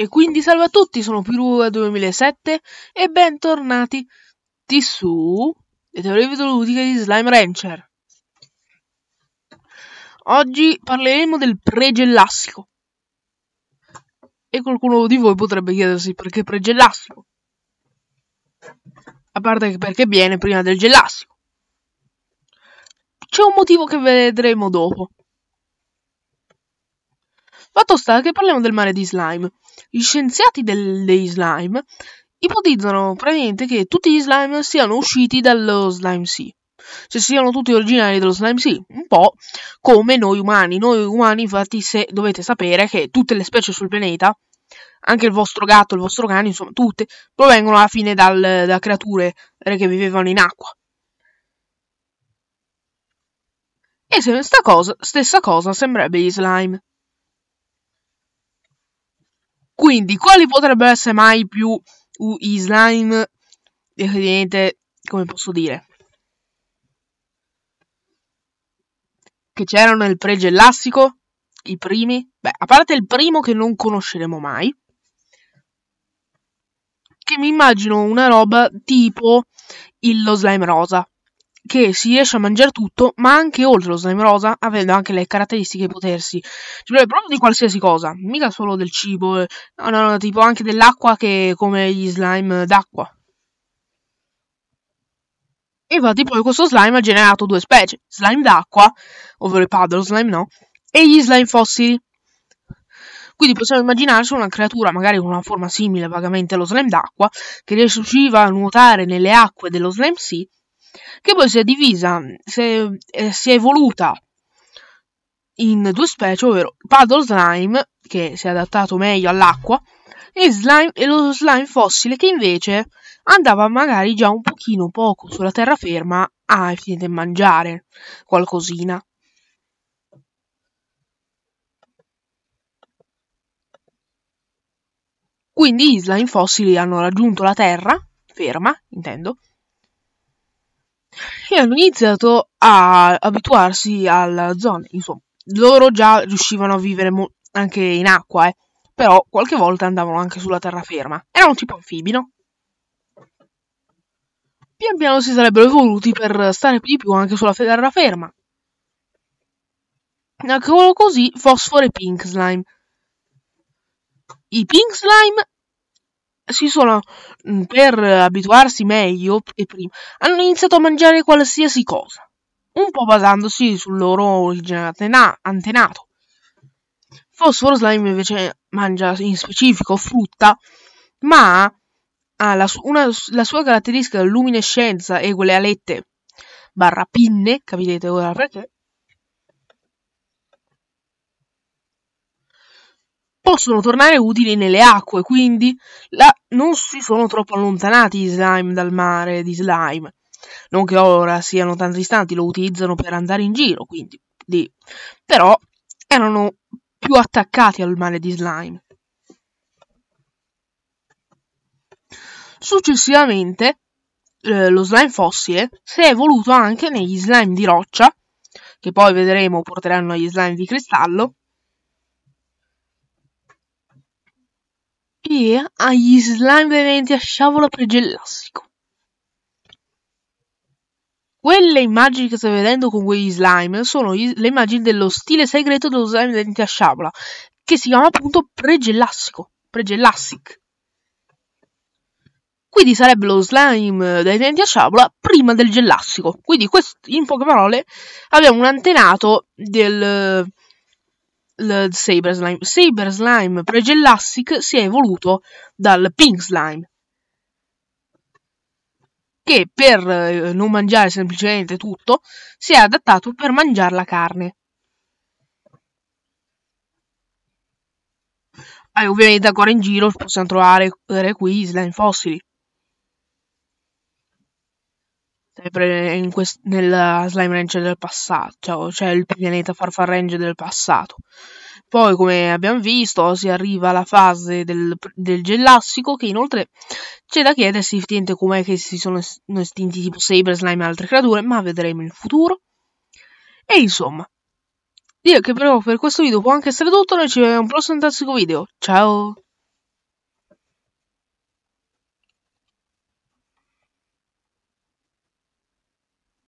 E quindi salve a tutti, sono Pirua2007 e bentornati di su le teorie videoludiche di Slime Rancher. Oggi parleremo del pregellassico. E qualcuno di voi potrebbe chiedersi perché pregellassico. A parte che perché viene prima del gellassico. C'è un motivo che vedremo dopo. Fatto sta che parliamo del mare di slime. Gli scienziati del, dei slime ipotizzano praticamente che tutti gli slime siano usciti dallo slime sea. Se cioè, siano tutti originari dello slime sea, un po' come noi umani. Noi umani infatti se dovete sapere che tutte le specie sul pianeta anche il vostro gatto, il vostro cane, insomma, tutte provengono alla fine dal, da creature che vivevano in acqua. E se questa cosa, stessa cosa sembrerebbe gli slime. Quindi, quali potrebbero essere mai più i slime? Effettivamente, come posso dire? Che c'erano nel pre-gellassico? I primi? Beh, a parte il primo che non conosceremo mai. Che mi immagino una roba tipo lo slime rosa che si riesce a mangiare tutto, ma anche oltre lo slime rosa, avendo anche le caratteristiche di potersi. Ci vuole proprio di qualsiasi cosa, mica solo del cibo, eh. no, no, no, tipo anche dell'acqua che come gli slime d'acqua. E infatti poi questo slime ha generato due specie, slime d'acqua, ovvero il paddle slime no, e gli slime fossili. Quindi possiamo immaginarci una creatura, magari con una forma simile vagamente allo slime d'acqua, che riusciva a nuotare nelle acque dello slime sea che poi si è divisa, si è, eh, si è evoluta in due specie, ovvero Paddle Slime, che si è adattato meglio all'acqua, e, slime, e lo slime fossile, che invece andava magari già un pochino poco sulla terraferma a finire di mangiare qualcosina. Quindi i slime fossili hanno raggiunto la terra, ferma, intendo, e hanno iniziato a abituarsi alla zona. Insomma, loro già riuscivano a vivere mo- anche in acqua, eh, però qualche volta andavano anche sulla terraferma. Era un tipo no? Pian piano si sarebbero evoluti per stare di più anche sulla terraferma. Nacquero così Fosforo e Pink Slime. I Pink Slime si sono, mm, per abituarsi meglio e prima, hanno iniziato a mangiare qualsiasi cosa, un po' basandosi sul loro origine antenato. fosforo Slime invece mangia in specifico frutta, ma ha la, su- una, la sua caratteristica luminescenza e quelle alette barra pinne, capite ora perché, possono tornare utili nelle acque, quindi la... non si sono troppo allontanati i slime dal mare di slime. Non che ora siano tanto distanti, lo utilizzano per andare in giro, quindi... Di... Però erano più attaccati al mare di slime. Successivamente eh, lo slime fossile si è evoluto anche negli slime di roccia, che poi vedremo porteranno agli slime di cristallo, e agli slime venenti a sciabola pregelassico. Quelle immagini che stai vedendo con quegli slime sono le immagini dello stile segreto dello slime denti a sciabola, che si chiama appunto pregelassico, pregelassic. Quindi sarebbe lo slime dai denti a sciabola prima del gelassico. Quindi in poche parole abbiamo un antenato del, il Saber Slime. Saber Slime Pregellassic si è evoluto dal Pink Slime. Che per eh, non mangiare semplicemente tutto, si è adattato per mangiare la carne. Ah, ovviamente ancora in giro possiamo trovare eh, qui slime fossili. sempre in quest- nella slime range del passato, cioè, cioè il pianeta farfar range del passato. Poi, come abbiamo visto, si arriva alla fase del, del gellassico, che inoltre c'è da chiedersi effettivamente com'è che si sono estinti tipo Saber, Slime e altre creature, ma vedremo in futuro. E insomma, direi che però per questo video può anche essere tutto, noi ci vediamo in un prossimo fantastico video. Ciao!